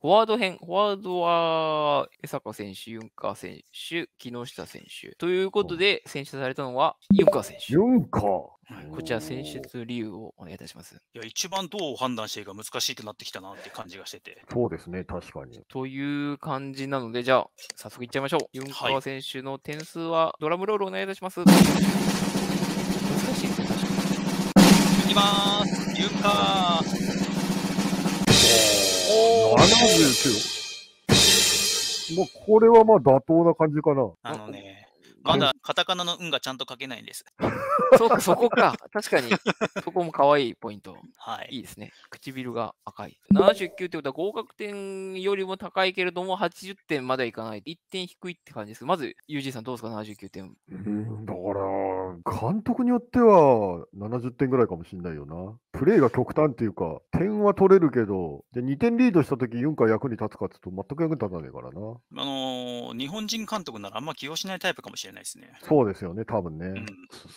フォワード編、フォワードは江坂選手、ユンカー選手、木下選手。ということで、選出されたのはユンカー選手。ユンカーこちら選出理由をお願いいたします。いや、一番どう判断していいか難しいてなってきたなって感じがしてて。そうですね、確かに。という感じなので、じゃあ、早速いっちゃいましょう。ユンカー選手の点数は、ドラムロールお願いいたします。はい、難しいですね、確かに。いきます。ユンカー。79。もうこれはまあ妥当な感じかな。あのね、まだカタカナの運がちゃんと書けないんです。そ、そこか。確かに、そこも可愛いポイント。はい。いいですね。唇が赤い。79ってことは合格点よりも高いけれども、80点までいかない。1点低いって感じですまず、ユージさんどうですか、79点。うん、だから、監督によっては70点ぐらいかもしれないよな。プレーが極端っていうか、点は取れるけど、で2点リードしたとき、ユンカ役に立つかっていうと、全く役に立たないからな。あのー、日本人監督ならあんま起用しないタイプかもしれないですね。そうですよね、多分ね。うん、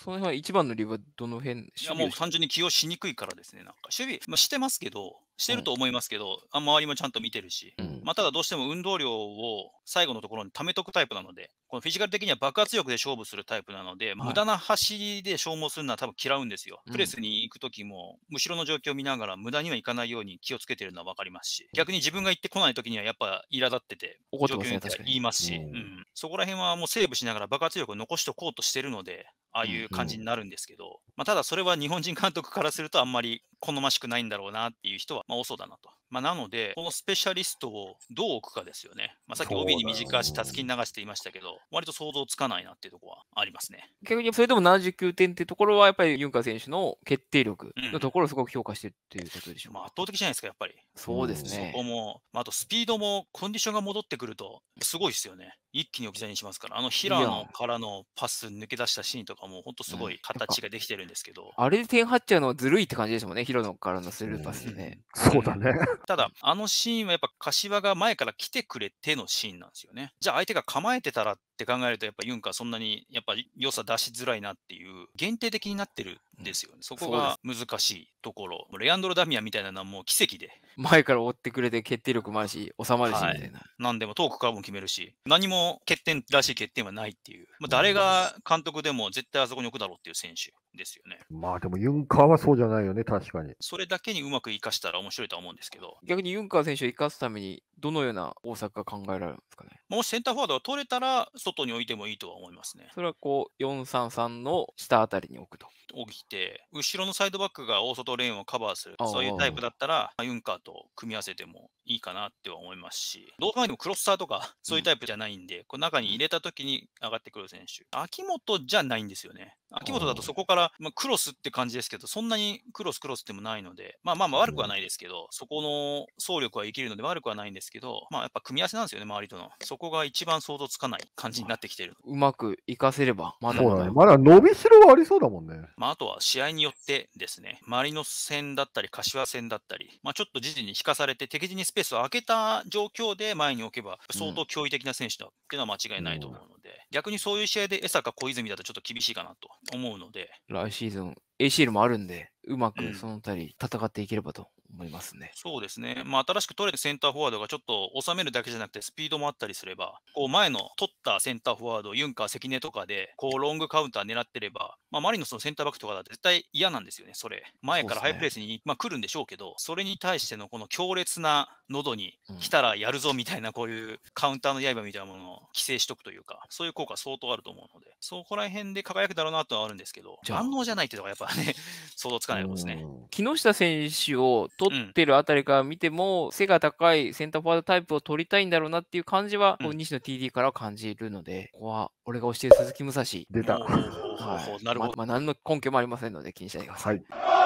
その辺は一番の理由はどの辺いや、もう単純に起用しにくいからですね、なんか。守備、まあ、してますけど、してると思いますけど、うん、周りもちゃんと見てるし、うん、まあ、ただどうしても運動量を最後のところに貯めとくタイプなので、このフィジカル的には爆発力で勝負するタイプなので、はい、無駄な走りで消耗するのは多分嫌うんですよ。プレスに行くときも、後ろの状況を見ながら無駄にはいかないように気をつけてるのは分かりますし、逆に自分が行ってこないときにはやっぱ苛立ってて、怒ってますね、言いますし、うん、そこら辺はもうセーブしながら爆発力を残しておこうとしてるので、ああいう感じになるんですけど、うんうん、まあ、ただそれは日本人監督からするとあんまり好ましくないんだろうなっていう人は、まあ、多そうだなとまあ、なので、このスペシャリストをどう置くかですよね。まあ、さっき帯に短足、たすきに流していましたけど、割と想像つかないなっていうところはありますね。逆にそれでも79点ってところは、やっぱりユンカ選手の決定力のところをすごく評価してるっていうことでしょう、うん、まあ、圧倒的じゃないですか、やっぱり。そうですね。そこも、まあ、あとスピードもコンディションが戻ってくると、すごいですよね。一気に置き去りにしますから、あの平野からのパス抜け出したシーンとかも、本当すごい形ができてるんですけど、うん、あれで点入っちゃうのはずるいって感じですもんね、平野からのスルーパスね。うん、そうだね。ただ、あのシーンはやっぱ柏が前から来てくれてのシーンなんですよね。じゃあ、相手が構えてたらって考えると、やっぱユンカそんなにやっぱ良さ出しづらいなっていう、限定的になってるんですよね。うん、そこが難しいところ。レアンドロ・ダミアンみたいなのはもう奇跡で。前から追ってくれて決定力もあるし、収まるしみたいな。はい、何でもークからも決めるし、何も欠点らしい欠点はないっていう。まあ、誰が監督でも絶対あそこに置くだろうっていう選手。ですよね。まあでもユンカーはそうじゃないよね、確かに。それだけにうまく生かしたら面白いとは思うんですけど。逆にユンカー選手を生かすために、どのような大阪が考えられるんですかね。もしセンターフォワードが取れたら、外に置いてもいいとは思いますね。それはこう、433の下あたりに置くと。起きて、後ろのサイドバックが大外レーンをカバーする、そういうタイプだったら、ユンカーと組み合わせてもいいかなっては思いますし、どう考えてもクロスターとか、そういうタイプじゃないんで、うん、こう中に入れた時に上がってくる選手。秋元じゃないんですよね。秋元だとそこから、まあ、クロスって感じですけど、そんなにクロスクロスってもないので、まあまあまあ悪くはないですけど、そこの総力は生きるので悪くはないんですけど、まあやっぱ組み合わせなんですよね、周りとの。そこが一番想像つかない感じになってきてる。うまくいかせれば、まだだ。まだ伸びしろはありそうだもんね。まあ、あとは試合によってですね、周りの戦だったり、柏戦だったり、まあ、ちょっと時事に引かされて、敵陣にスペースを空けた状況で前に置けば、相当驚異的な選手だっていうのは間違いないと思うので、うん、逆にそういう試合で江坂、小泉だとちょっと厳しいかなと思うので。来シーズン ACL もあるんで、うまくそのたり戦っていければと思いますね。そうですね。まあ、新しく取れるセンターフォワードがちょっと収めるだけじゃなくて、スピードもあったりすれば、こう前の取ったセンターフォワード、ユンカー、関根とかで、こうロングカウンター狙ってれば、まあ、マリノスのセンターバックとかだと絶対嫌なんですよね、それ。前からハイプレスに、ね、まあ、来るんでしょうけど、それに対してのこの強烈な喉に来たらやるぞみたいな、こういうカウンターの刃みたいなものを規制しとくというか、そういう効果相当あると思うので、そこら辺で輝くだろうなとはあるんですけど、反応じゃないっていうのがやっぱね、想像つかないですね。木下選手を取ってるあたりから見ても、うん、背が高いセンターフォワードタイプを取りたいんだろうなっていう感じは、うん、西野 TD からは感じるので、ここは俺が推してる鈴木武蔵。出た。はい、なるほど。まあ、ま何の根拠もありませんので気にしないでください。はい